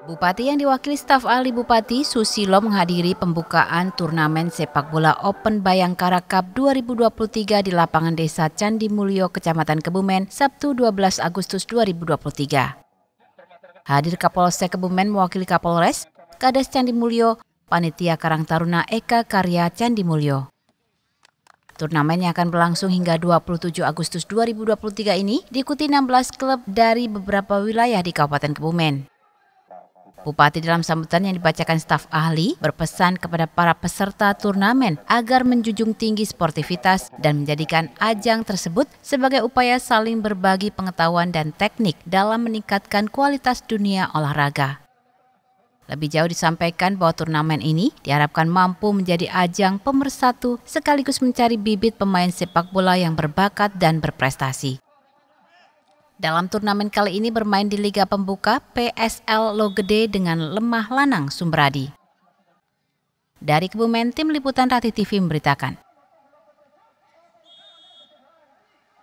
Bupati yang diwakili staf ahli Bupati Susilo menghadiri pembukaan turnamen sepak bola Open Bayangkara Cup 2023 di lapangan Desa Candi Mulyo, Kecamatan Kebumen, Sabtu 12 Agustus 2023. Hadir Kapolsek Kebumen mewakili Kapolres, Kades Candi Mulyo, Panitia Karang Taruna Eka Karya Candi Mulyo. Turnamen yang akan berlangsung hingga 27 Agustus 2023 ini diikuti 16 klub dari beberapa wilayah di Kabupaten Kebumen. Bupati dalam sambutan yang dibacakan staf ahli berpesan kepada para peserta turnamen agar menjunjung tinggi sportivitas dan menjadikan ajang tersebut sebagai upaya saling berbagi pengetahuan dan teknik dalam meningkatkan kualitas dunia olahraga. Lebih jauh disampaikan bahwa turnamen ini diharapkan mampu menjadi ajang pemersatu sekaligus mencari bibit pemain sepak bola yang berbakat dan berprestasi. Dalam turnamen kali ini bermain di Liga Pembuka PSL Logede dengan lemah lanang Sumberadi. Dari Kebumen, tim liputan Rati TV memberitakan.